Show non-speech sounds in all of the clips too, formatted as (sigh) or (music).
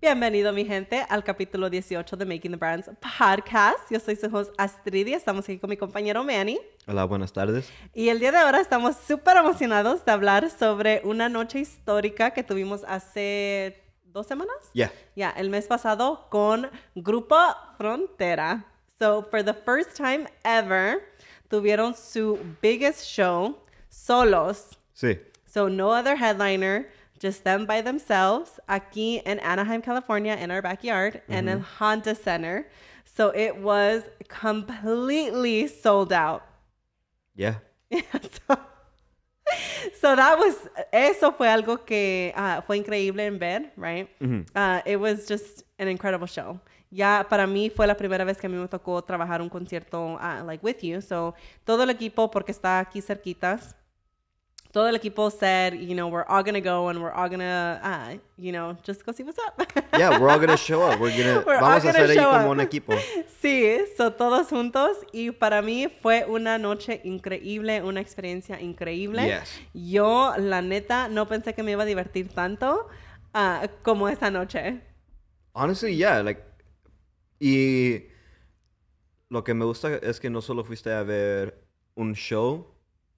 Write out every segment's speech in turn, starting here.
Bienvenido, mi gente, al capítulo 18 de Making the Brands Podcast. Yo soy su host Astrid y estamos aquí con mi compañero Manny. Hola, buenas tardes. Y el día de ahora estamos súper emocionados de hablar sobre una noche histórica que tuvimos hace dos semanas. Ya. Ya, el mes pasado con Grupo Frontera. So, for the first time ever, tuvieron su biggest show solos. Sí. So, no other headliner just them by themselves aquí en Anaheim, California, in our backyard, and in mm-hmm. Honda Center. So it was completely sold out. Yeah. (laughs) so, that was, eso fue algo que ah, fue increíble en ver, right? Mm-hmm. Ah, it was just an incredible show. Ya para mí fue la primera vez que a mí me tocó trabajar un concierto ah, like with you. So todo el equipo, porque está aquí cerquitas, todo el equipo said, you know, we're all gonna go and we're all gonna, uh, you know, just go see what's up. (laughs) yeah, we're all gonna show up. We're gonna, to, vamos a hacer ahí como un equipo. (laughs) Sí, so todos juntos. Y para mí fue una noche increíble, una experiencia increíble. Yo, la neta, no pensé que me iba a divertir tanto uh, como esa noche. Honestly, yeah, like, y lo que me gusta es que no solo fuiste a ver un show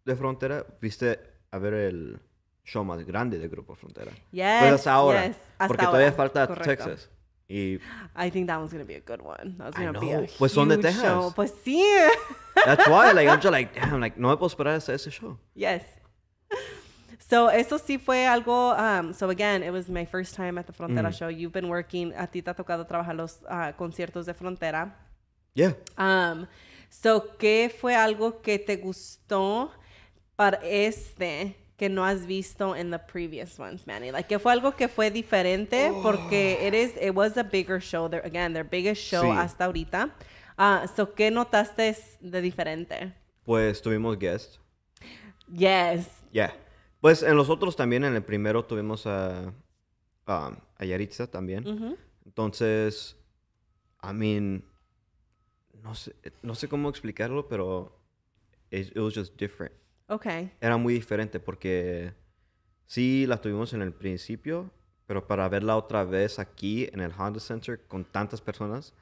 de frontera, viste a ver el show más grande de Grupo Frontera. Yes, pues hasta ahora. porque todavía falta Texas. Y I think that one's gonna be a good one. That's gonna be a pues son de Texas. Pues sí. That's why, like, I'm (laughs) just like, damn, like, no me puedo esperar hasta ese show. Yes. So, eso sí fue algo. Um, so, again, it was my first time at the Frontera mm. show. You've been working, a ti te ha tocado trabajar los uh, conciertos de Frontera. Yeah. Um, so, ¿qué fue algo que te gustó? Para este, que no has visto en the previous ones, Manny. Like que fue algo que fue diferente oh. porque eres, it was a bigger show. again, their biggest show hasta ahorita. Ah, so, ¿qué notaste de diferente? Pues tuvimos guests. Yes. Yeah. Pues en los otros también, en el primero tuvimos a, um, a, Yaritza también. Entonces, I mean, no sé, no sé cómo explicarlo, pero fue it was just different. Era muy diferente porque sí la tuvimos en el principio, pero para verla otra vez aquí en el Honda Center con tantas personas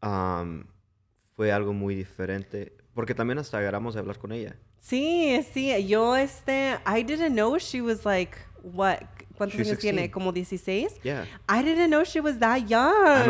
fue algo muy diferente. Porque también hasta agarramos a hablar con ella. Sí, sí. Yo, este, I didn't know she was like, what, ¿Cuántos años tiene? ¿Como 16? I didn't know she was that young. I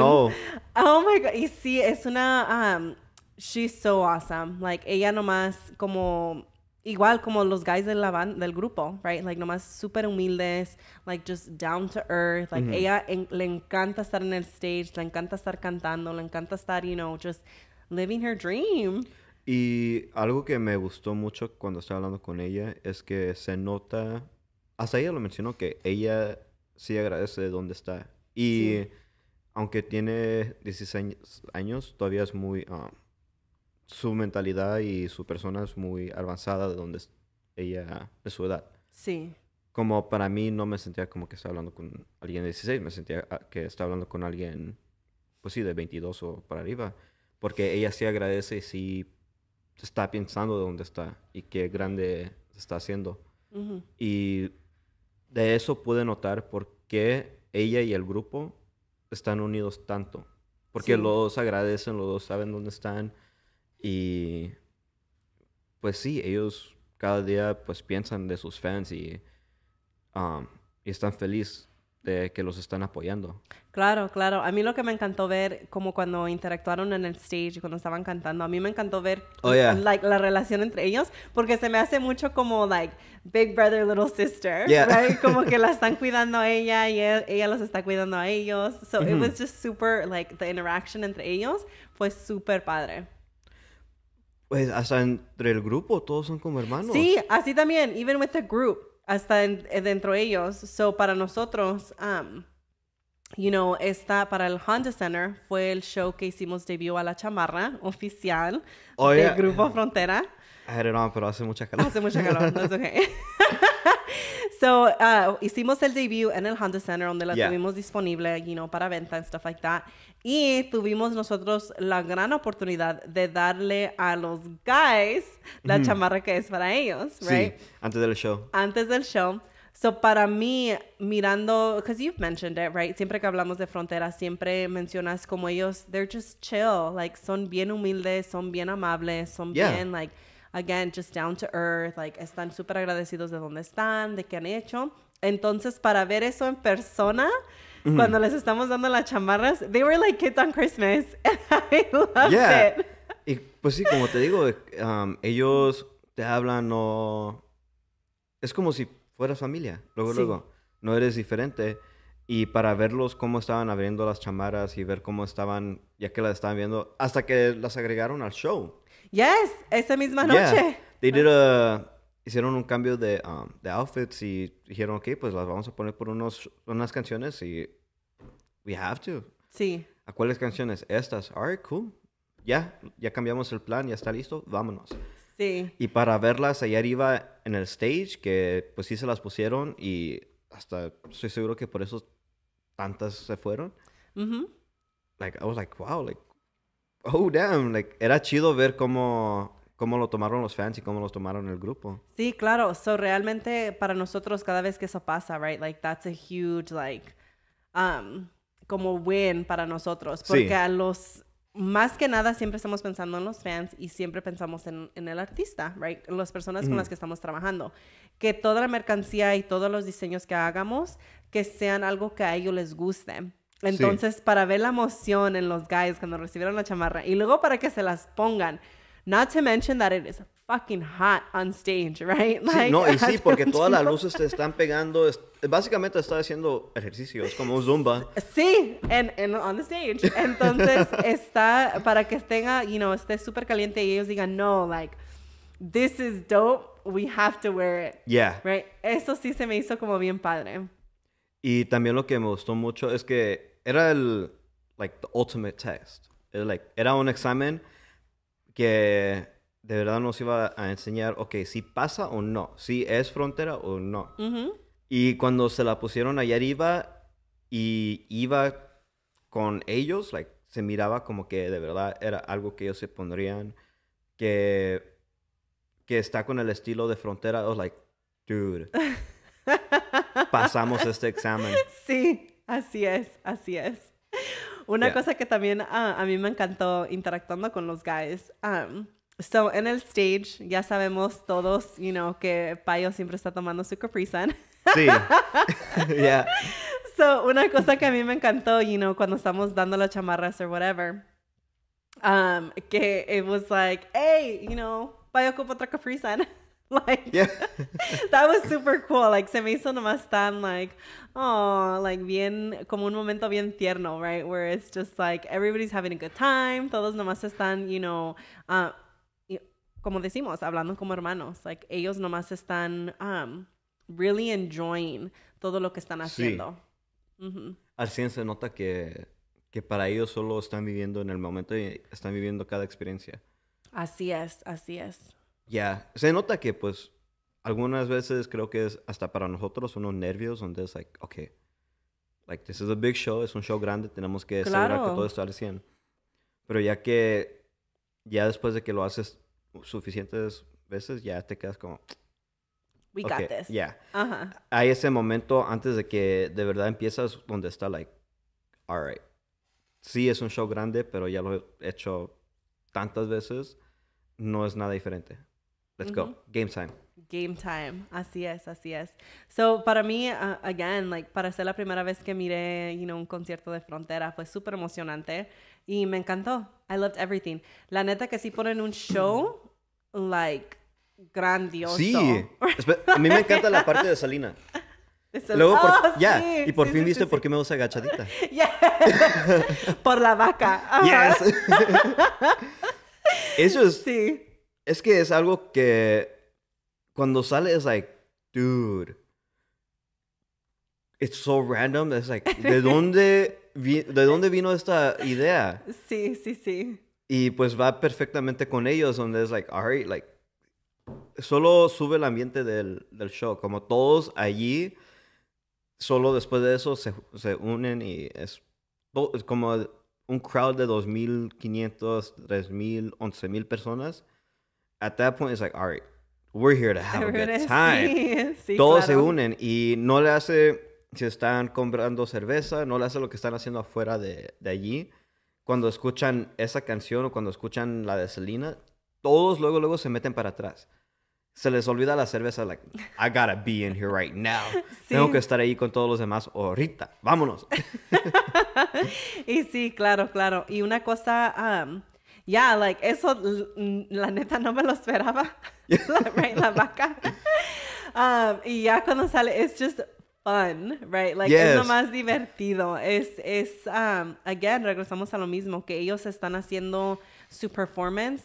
Oh my God. Y sí, es una. she's so awesome. Like, ella nomás, como igual como los guys de la del grupo, right? Like nomás súper humildes, like just down to earth. Like ella le encanta estar en el stage, le encanta estar cantando, le encanta estar, you know, just living her dream. Y algo que me gustó mucho cuando estaba hablando con ella es que se nota, hasta ella lo mencionó, que ella sí agradece de dónde está. Y aunque tiene 16 años, todavía es muy... Um, su mentalidad y su persona es muy avanzada de donde ella, de su edad. Sí. Como para mí no me sentía como que estaba hablando con alguien de 16, me sentía ah, que estaba hablando con alguien, pues sí, de 22 o para arriba, porque ella sí agradece y sí está pensando de dónde está y qué grande se está haciendo. Y de eso pude notar por qué ella y el grupo están unidos tanto, porque los dos agradecen, los dos saben dónde están y pues sí, ellos cada día pues piensan de sus fans um, y, están felices de que los están apoyando. Claro, claro. A mí lo que me encantó ver, como cuando interactuaron en el stage cuando estaban cantando, a mí me encantó ver oh, like, la relación entre ellos, porque se me hace mucho como, like, big brother, little sister, Como que (laughs) la están cuidando a ella y e, ella los está cuidando a ellos. So it was just super, like, the interaction entre ellos fue súper padre. Pues hasta entre el grupo, todos son como hermanos. Sí, así también, even with the group, hasta eh, dentro de ellos. So, para nosotros, um, you know, esta para el Honda Center fue el show que hicimos debut a la chamarra oficial oh, del Grupo Frontera. I it on, pero hace mucha calor. Hace mucha calor, that's okay. (laughs) so, uh, hicimos el debut en el Honda Center, donde la tuvimos disponible, you know, para venta and stuff like that. Y tuvimos nosotros la gran oportunidad de darle a los guys la mm-hmm. chamarra que es para ellos, right? Sí, antes del show. Antes del show. So para mí, mirando, because you've mentioned it, right? Siempre que hablamos de fronteras, siempre mencionas como ellos, they're just chill, like son bien humildes, son bien amables, son bien, like, again, just down to earth, like, están súper agradecidos de dónde están, de qué han hecho. Entonces, para ver eso en persona, cuando les estamos dando las chamarras, they were like kids on Christmas, (laughs) I loved it. Y pues sí, como te digo, um, ellos te hablan, o... Es como si fuera familia, luego, luego, no eres diferente. Y para verlos cómo estaban abriendo las chamaras y ver cómo estaban, ya que las estaban viendo, hasta que las agregaron al show. Yes, esa misma noche. They hicieron un cambio um, de, outfits y dijeron, ok, pues las vamos a poner por unos, unas canciones y we have to. Sí. ¿A cuáles canciones? Estas. All cool. Ya, ya cambiamos el plan, ya está listo, vámonos. Y para verlas allá arriba en el stage, que pues sí se las pusieron y hasta estoy seguro que por eso tantas se fueron. Like, I was like, wow, like, oh damn, like, era chido ver cómo cómo lo tomaron los fans y cómo los tomaron el grupo. Sí, claro. So realmente para nosotros cada vez que eso pasa, right? Like that's a huge like um como win para nosotros porque a los más que nada siempre estamos pensando en los fans y siempre pensamos en, el artista, right? En las personas con las que estamos trabajando. Que toda la mercancía y todos los diseños que hagamos, que sean algo que a ellos les guste. Entonces, para ver la emoción en los guys cuando recibieron la chamarra y luego para que se las pongan. Not to mention that it is fucking hot on stage, right? no, y (laughs) sí, porque todas las luces te están pegando. básicamente está haciendo ejercicios, como un zumba. Sí, en, on the stage. Entonces, (laughs) está para que tenga, you know, esté súper caliente y ellos digan, no, like, this is dope, we have to wear it. Yeah. Right? Eso sí se me hizo como bien padre. Y también lo que me gustó mucho es que era el, like, the ultimate test. like, era un examen que de verdad nos iba a enseñar, ok, si pasa o no, si es frontera o no. Y cuando se la pusieron allá arriba y iba con ellos, like, se miraba como que de verdad era algo que ellos se pondrían, que, que está con el estilo de frontera. I was like, dude, (laughs) pasamos este examen. Sí, así es, así es. Una cosa que también ah, a mí me encantó interactuando con los guys. So, en el stage, ya sabemos todos, you know, que Payo siempre está tomando su Capri Sí. (laughs) yeah. So, una cosa que a mí me encantó, you know, cuando estamos dando las chamarras or whatever, um, que it was like, hey, you know, Payo ocupa otra Capri (laughs) like, yeah. (laughs) that was super cool. Like, se me hizo nomás tan, like, oh, like, bien, como un momento bien tierno, right? Where it's just like, everybody's having a good time, todos nomás están, you know, uh, como decimos, hablando como hermanos. Like, ellos nomás están um, really enjoying todo lo que están haciendo. Al 100 se nota que, que para ellos solo están viviendo en el momento y están viviendo cada experiencia. Así es, así es. Ya, se nota que pues algunas veces creo que es hasta para nosotros unos nervios donde es like, ok, like this is a big show, es un show grande, tenemos que claro. asegurar que todo está al 100. Pero ya que, ya después de que lo haces suficientes veces, ya te quedas como... We got this. Yeah. Hay ese momento antes de que de verdad empiezas donde está, like, right Sí, es un show grande, pero ya lo he hecho tantas veces. No es nada diferente. Let's go. Game time. Game time. Así es, así es. So, para mí, uh, again, like, para ser la primera vez que miré, you know, un concierto de frontera, fue súper emocionante. Y me encantó. I loved everything. La neta que sí ponen un show, like, grandioso. Sí. (laughs) A mí me encanta la parte de Salina. Luego, oh, ya, y por fin viste por qué me gusta agachadita. (laughs) (laughs) por la vaca. Eso es. Sí. Es que es algo que cuando sale es like, dude, it's so random. Es like, ¿de dónde de dónde vino esta idea. Sí, sí, sí. Y pues va perfectamente con ellos, donde es like, alright, like, solo sube el ambiente del, show, como todos allí, solo después de eso se, unen y es, como un crowd de 2.500, 3.000, 11.000 personas. At that point, it's like, alright, we're here to have a good time. (laughs) Todos se unen y no le hace si están comprando cerveza, no le hace lo que están haciendo afuera de, de allí. Cuando escuchan esa canción o cuando escuchan la de Selena, todos luego, luego se meten para atrás. Se les olvida la cerveza, like, I gotta be in here right now. (laughs) Tengo que estar ahí con todos los demás ahorita. Vámonos. (laughs) y sí, claro, claro. Y una cosa, um, ya, like, eso, la neta, no me lo esperaba. (laughs) la, vaca. Um, y ya cuando sale, es just right? Like, es lo más divertido. Es, es, um, again, regresamos a lo mismo, que ellos están haciendo su performance,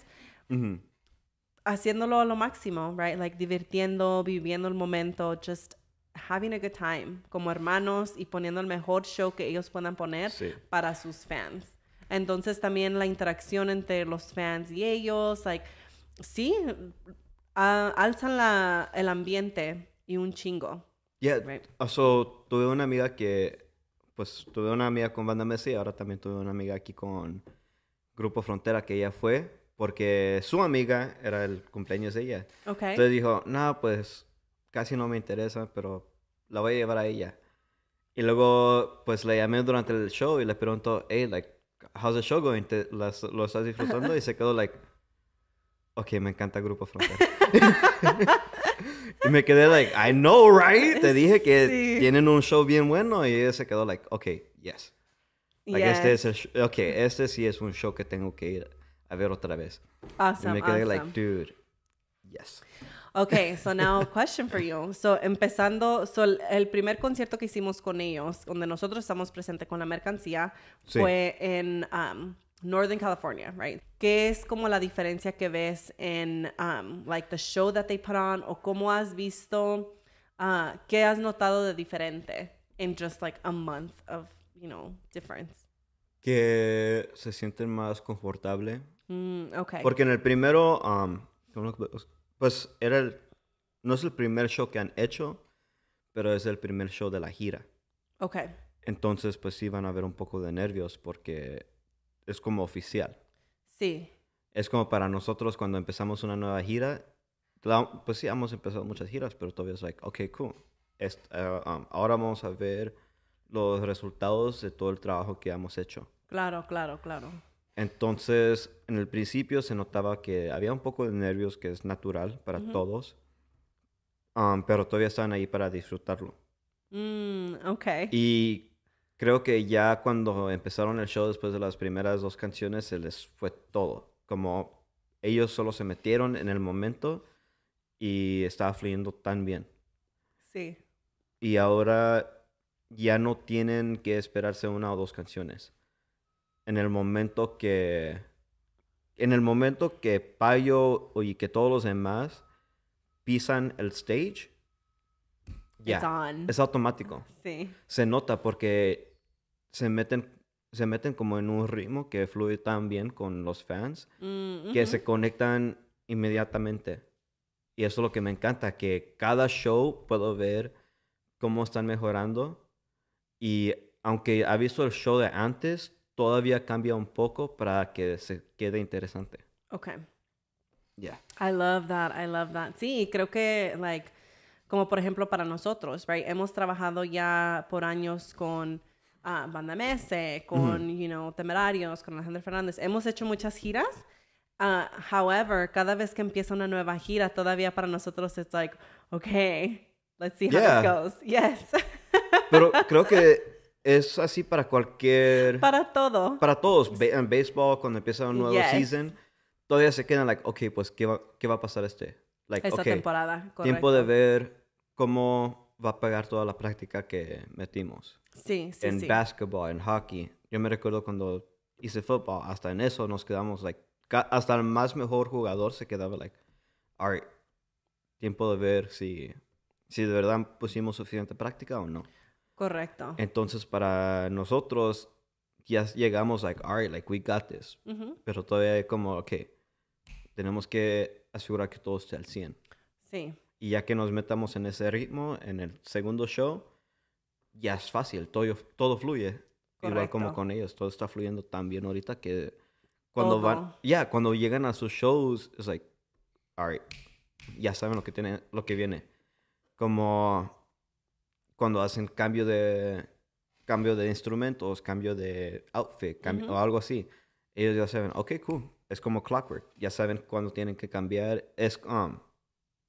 haciéndolo a lo máximo, right? Like, divirtiendo, viviendo el momento, just having a good time, como hermanos y poniendo el mejor show que ellos puedan poner para sus fans. Entonces, también la interacción entre los fans y ellos, like, sí, ah, alzan la, el ambiente y un chingo ya ah, tuve una amiga que, pues tuve una amiga con Banda Messi ahora también tuve una amiga aquí con Grupo Frontera que ella fue porque su amiga era el cumpleaños de ella. Entonces dijo, no, pues casi no me interesa, pero la voy a llevar a ella. Y luego, pues le llamé durante el show y le preguntó, hey, like, how's the show going? ¿Lo estás disfrutando? (laughs) Y se quedó, like, ok, me encanta Grupo Frontera. (laughs) Y me quedé like, I know, right? Te dije que tienen un show bien bueno y ella se quedó like, okay, yes. Like, Este es este sí es un show que tengo que ir a ver otra vez. Awesome, y me quedé like, dude, yes. Okay, so (laughs) now a question for you. So, empezando, el primer concierto que hicimos con ellos, donde nosotros estamos presentes con la mercancía, fue en um, Northern California, right? ¿Qué es como la diferencia que ves en, um, like, the show that they put on o cómo has visto, uh, qué has notado de diferente En just, like, a month of, you know, difference? Que se sienten más confortable. Mm, okay. Porque en el primero, um, pues era el, no es el primer show que han hecho, pero es el primer show de la gira. Ok. Entonces, pues sí van a haber un poco de nervios porque es como oficial. Sí. Es como para nosotros cuando empezamos una nueva gira, pues sí, hemos empezado muchas giras, pero todavía es like, ok, cool. Eh, um, ahora vamos a ver los resultados de todo el trabajo que hemos hecho. Claro, claro, claro. Entonces, en el principio se notaba que había un poco de nervios, que es natural para todos, um, pero todavía están ahí para disfrutarlo. Mm, ok. Y creo que ya cuando empezaron el show, después de las primeras dos canciones, se les fue todo. Como ellos solo se metieron en el momento y estaba fluyendo tan bien. Sí. Y ahora ya no tienen que esperarse una o dos canciones. En el momento que. En el momento que Payo y que todos los demás pisan el stage, ya. Es automático. Sí. Se nota porque se meten, se meten como en un ritmo que fluye tan bien con los fans mm, que se conectan inmediatamente. Y eso es lo que me encanta, que cada show puedo ver cómo están mejorando. Y aunque ha visto el show de antes, todavía cambia un poco para que se quede interesante. Ok. Yeah. I love that. I love that. Sí, creo que, like, como por ejemplo para nosotros, right? Hemos trabajado ya por años con Ah, Banda Mese, con, you know, Temerarios, con Alejandro Fernández. Hemos hecho muchas giras. Ah, however, cada vez que empieza una nueva gira, todavía para nosotros es like, okay, let's see how it goes. Yes. (laughs) Pero creo que es así para cualquier... Para todo. Para todos. en béisbol, cuando empieza un nuevo season, todavía se quedan like, ok, pues, ¿qué va, qué va a pasar este? Like, Esta temporada, Tiempo de ver cómo va a pagar toda la práctica que metimos. Sí, sí, En sí. basketball, en hockey. Yo me recuerdo cuando hice fútbol, hasta en eso nos quedamos, like, hasta el más mejor jugador se quedaba, like, alright, tiempo de ver si, si de verdad pusimos suficiente práctica o no. Correcto. Entonces, para nosotros, ya llegamos, like, alright, like, we got this. Pero todavía hay como, ok, tenemos que asegurar que todo esté al 100. Sí. Y ya que nos metamos en ese ritmo, en el segundo show, ya es fácil, todo, todo fluye. Igual como con ellos, todo está fluyendo tan bien ahorita que cuando ya, cuando llegan a sus shows, es like, alright, ya saben lo que, tiene, lo que viene. Como cuando hacen cambio de, cambio de instrumentos, cambio de outfit, o algo así. Ellos ya saben, ok, cool, es como clockwork, ya saben cuándo tienen que cambiar, es, um,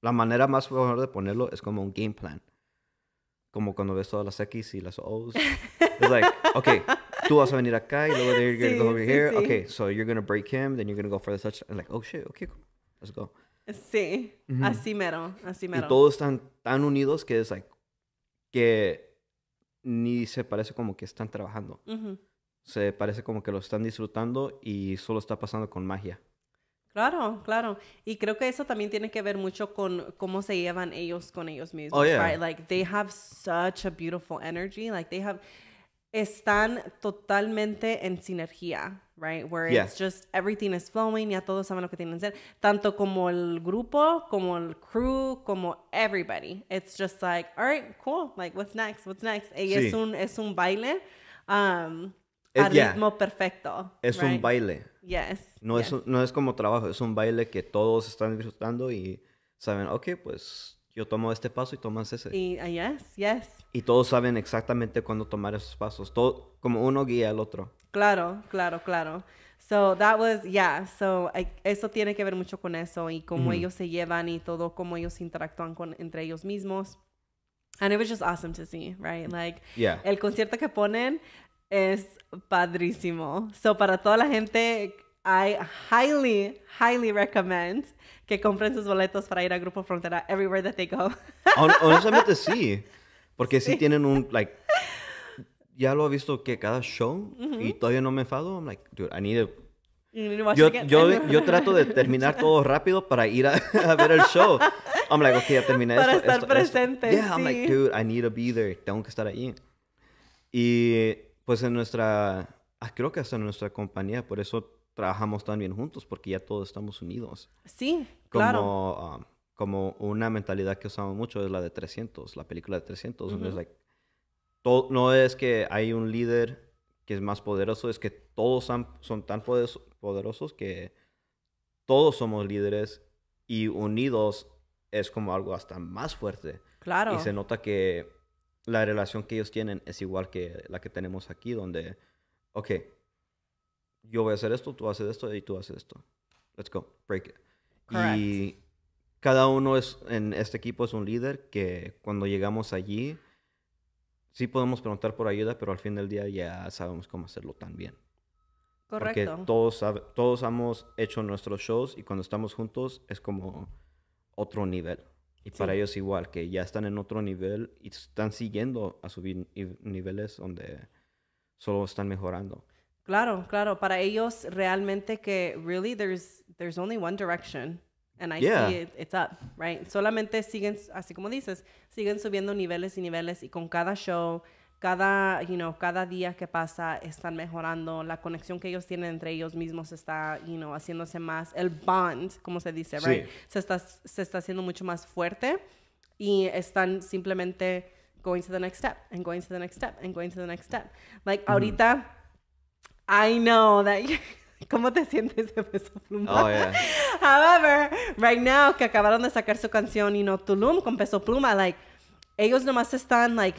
la manera más mejor de ponerlo es como un game plan. Como cuando ves todas las X y las O's. Es like, (laughs) ok, tú vas a venir acá y luego you're vas to sí, go over here. Okay, so you're going to break him, then you're going to go for the touch. And like, oh shit, ok, cool. Let's go. Sí, así mero, así mero. Y todos están tan unidos que es like, que ni se parece como que están trabajando. Se parece como que lo están disfrutando y solo está pasando con magia. Claro, claro. Y creo que eso también tiene que ver mucho con cómo se llevan ellos con ellos mismos. Oh, yeah. Right? Like they have such a beautiful energy. Like they have están totalmente en sinergia, right? Where it's just everything is flowing, ya todos saben lo que tienen que hacer, tanto como el grupo, como el crew, como everybody. It's just like, all right, cool, like what's next, what's next. Y sí. es, un, es un baile. Um, ritmo perfecto. Es un baile. Yes. No, Es, no es como trabajo, es un baile que todos están disfrutando y saben, ok, pues yo tomo este paso y tomas ese. Y, ah, yes, yes. Y todos saben exactamente cuándo tomar esos pasos. Todo, como uno guía al otro. Claro, claro, claro. So that was, yeah, so eso tiene que ver mucho con eso y cómo ellos se llevan y todo, cómo ellos interactúan con, entre ellos mismos. And it was just awesome to see, right? Like, el concierto que ponen, es padrísimo. So, para toda la gente, I highly, highly recommend que compren sus boletos para ir a Grupo Frontera everywhere that they go. (laughs) honestamente sí, porque sí. tienen un, like, ya lo he visto que cada show y todavía no me enfado. I'm like, dude, I need to yo, (laughs) yo, trato de terminar todo rápido para ir (laughs) a, ver el show. I'm like, ok, ya terminé para esto. Para estar presente. Esto. Yeah, I'm like, dude, I need to be there. Tengo que estar ahí. Y pues en nuestra, ah, creo que hasta en nuestra compañía, por eso trabajamos tan bien juntos, porque ya todos estamos unidos. Sí, claro. Um, como una mentalidad que usamos mucho es la de 300, la película de 300, no es que hay un líder que es más poderoso, es que todos son, tan poderosos que todos somos líderes y unidos es como algo hasta más fuerte. Claro. Y se nota que la relación que ellos tienen es igual que la que tenemos aquí, donde, ok, yo voy a hacer esto, tú haces esto y tú haces esto. Let's go, break it. Y cada uno es, en este equipo es un líder que cuando llegamos allí, sí podemos preguntar por ayuda, pero al fin del día ya sabemos cómo hacerlo tan bien. Correcto. Porque todos, todos hemos hecho nuestros shows y cuando estamos juntos es como otro nivel. Y para ellos igual, que ya están en otro nivel y están siguiendo a subir niveles donde solo están mejorando. Claro, claro. Para ellos realmente que really there's there's only one direction and I see it's up, right? Solamente siguen, así como dices, siguen subiendo niveles y niveles y con cada show cada, you know, cada día que pasa están mejorando, la conexión que ellos tienen entre ellos mismos está, you know, haciéndose más, el bond, como se dice, right? Se está, se está haciendo mucho más fuerte y están simplemente going to the next step and going to the next step and going to the next step. Like, ahorita, I know that... (laughs) ¿Cómo te sientes de peso pluma? Oh, (laughs) However, right now que acabaron de sacar su canción y no Tulum con peso pluma, like ellos nomás están like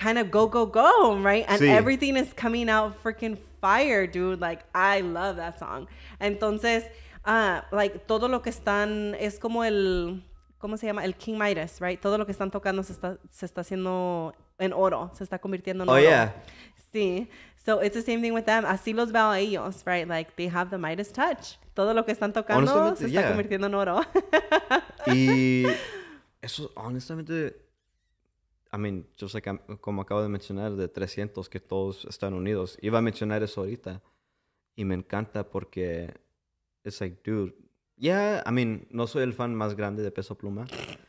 kind of go go go right and everything is coming out freaking fire dude like I love that song entonces ah, like todo lo que están es como el ¿cómo se llama? El King Midas, right? Todo lo que están tocando se está, se está haciendo en oro, se está convirtiendo en oh, oro. Oh, yeah. Sí. So it's the same thing with them. Así los veo a ellos, right? Like they have the Midas touch. Todo lo que están tocando se está convirtiendo en oro. y (laughs) eso, honestamente, I mean, yo sé que, como acabo de mencionar, de 300 que todos están unidos. Iba a mencionar eso ahorita. Y me encanta porque es like, dude, ya, I mean, no soy el fan más grande de Peso Pluma.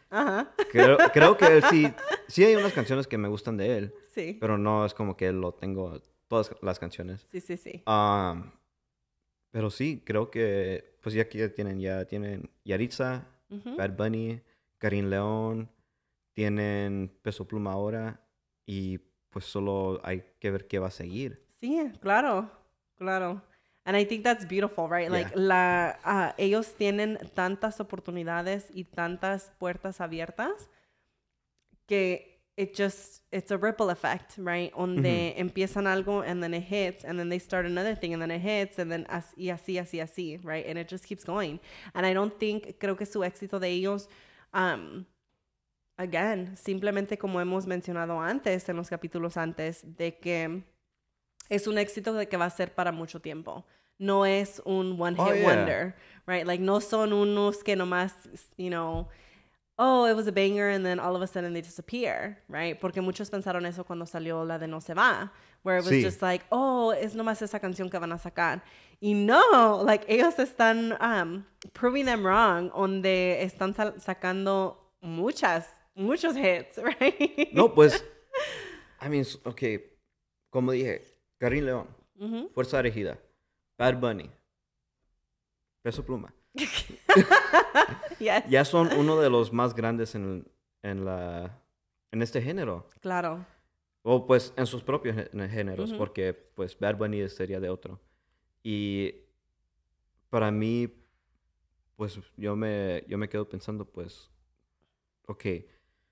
Ajá. Creo, que sí, (laughs) sí hay unas canciones que me gustan de él. Sí. Pero no es como que lo tengo todas las canciones. Sí, sí, sí. Um, pero sí, creo que, pues ya aquí tienen, ya tienen Yaritza, Bad Bunny, Karim León tienen peso pluma ahora y pues solo hay que ver qué va a seguir. Sí, claro, claro. And I think that's beautiful, right? Like la, ah, ellos tienen tantas oportunidades y tantas puertas abiertas que it just it's a ripple effect, right? Donde empiezan algo and then it hits and then they start another thing and then it hits and then así así así así, right? And it just keeps going. And I don't think creo que su éxito de ellos um, again, simplemente como hemos mencionado antes, en los capítulos antes, de que es un éxito de que va a ser para mucho tiempo. No es un one oh, hit wonder, right? Like, no son unos que nomás, you know, oh, it was a banger and then all of a sudden they disappear, right? Porque muchos pensaron eso cuando salió la de No Se Va, where it was just like, oh, es nomás esa canción que van a sacar. Y no, like, ellos están um, proving them wrong, donde están sacando muchas muchos hits, (laughs) right? No, pues, I mean, ok, como dije, Karim León, Fuerza Regida, Bad Bunny, Peso Pluma. (laughs) Ya son uno de los más grandes en, la, en este género. Claro. O pues en sus propios géneros, porque pues Bad Bunny sería de otro. Y para mí, pues yo me, yo me quedo pensando, pues, ok,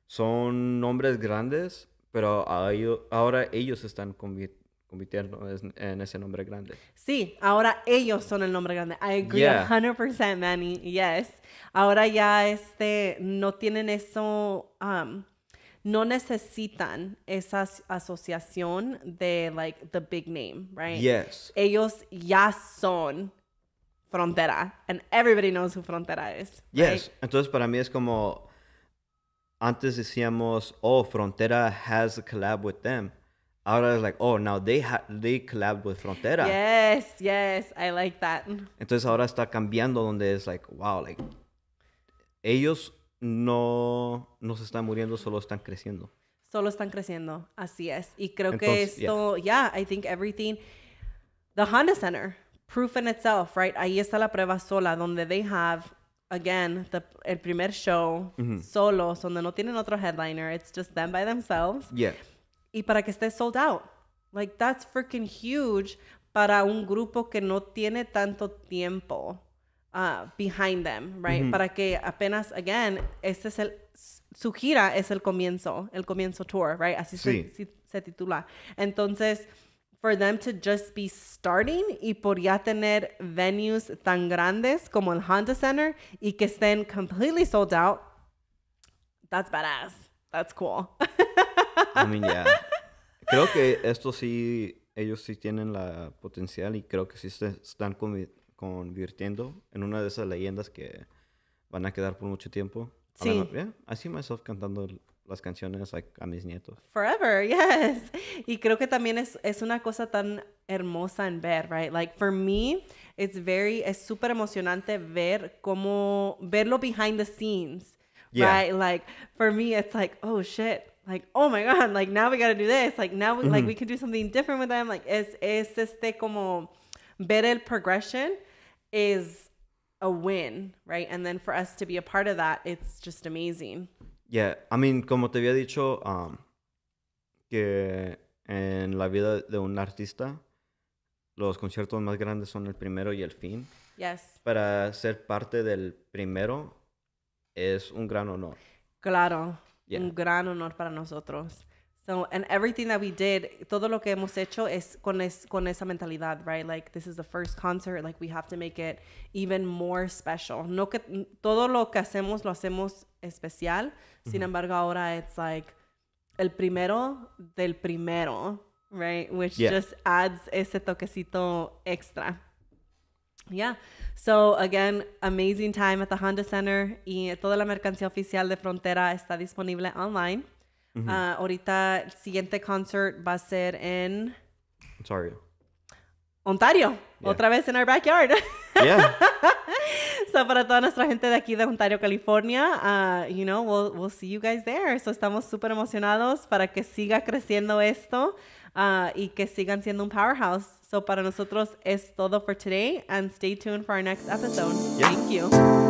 son nombres grandes, pero ahora ellos están convirtiendo en ese nombre grande. Sí, ahora ellos son el nombre grande. I agree 100%, Manny. Yes. Ahora ya este, no tienen eso, um, no necesitan esa asociación de like the big name, right? Yes. Ellos ya son Frontera, and everybody knows who Frontera is. Yes. Entonces para mí es como antes decíamos, oh, Frontera has a collab with them. Ahora es like, oh, now they, ha they collabed with Frontera. Yes, yes, I like that. Entonces ahora está cambiando donde es like, wow, like, ellos no, no se están muriendo, solo están creciendo. Solo están creciendo, así es. Y creo que esto, ya yeah, I think everything, the Honda Center, proof in itself, right? Ahí está la prueba sola, donde they have again, the, el primer show, solo donde no tienen otro headliner. It's just them by themselves. Yeah. Y para que esté sold out. Like, that's freaking huge para un grupo que no tiene tanto tiempo uh, behind them, right? Para que apenas, again, este es el, su gira es el comienzo, el comienzo tour, right? Así se, se, titula. Entonces, for them to just be starting y por ya tener venues tan grandes como el Honda Center y que estén completely sold out, that's badass. That's cool. I mean, yeah. (laughs) Creo que esto sí, ellos sí tienen la potencial y creo que sí se están convirtiendo en una de esas leyendas que van a quedar por mucho tiempo. Sí. I, I see myself cantando las canciones like, a mis nietos. Forever, (laughs) yes. Y creo que también es, es una cosa tan hermosa en ver, right? Like for me, it's very, es súper emocionante ver cómo, verlo behind the scenes, right? Like for me, it's like, oh shit, like oh my god, like now we gotta do this, like now we, like we can do something different with them, like es, es este como ver el progression is a win, right? And then for us to be a part of that, it's just amazing. Yeah, I mean, como te había dicho, um, que en la vida de un artista, los conciertos más grandes son el primero y el fin. Yes. Para ser parte del primero es un gran honor. Claro, un gran honor para nosotros. So, and everything that we did, todo lo que hemos hecho es con, esa mentalidad, right? Like, this is the first concert, like, we have to make it even more special. No que todo lo que hacemos lo hacemos especial. Sin embargo, ahora es like el primero del primero, right? Which just adds ese toquecito extra. Yeah. So, again, amazing time at the Honda Center. Y toda la mercancía oficial de Frontera está disponible online. Ah, ahorita el siguiente concert va a ser en Ontario. Ontario, otra vez en our backyard. (laughs) Yeah. (laughs) so para toda nuestra gente de aquí de Ontario, California, uh, you know, we'll, we'll, see you guys there. So estamos súper emocionados para que siga creciendo esto ah, y que sigan siendo un powerhouse. So para nosotros es todo for today and stay tuned for our next episode. Thank you.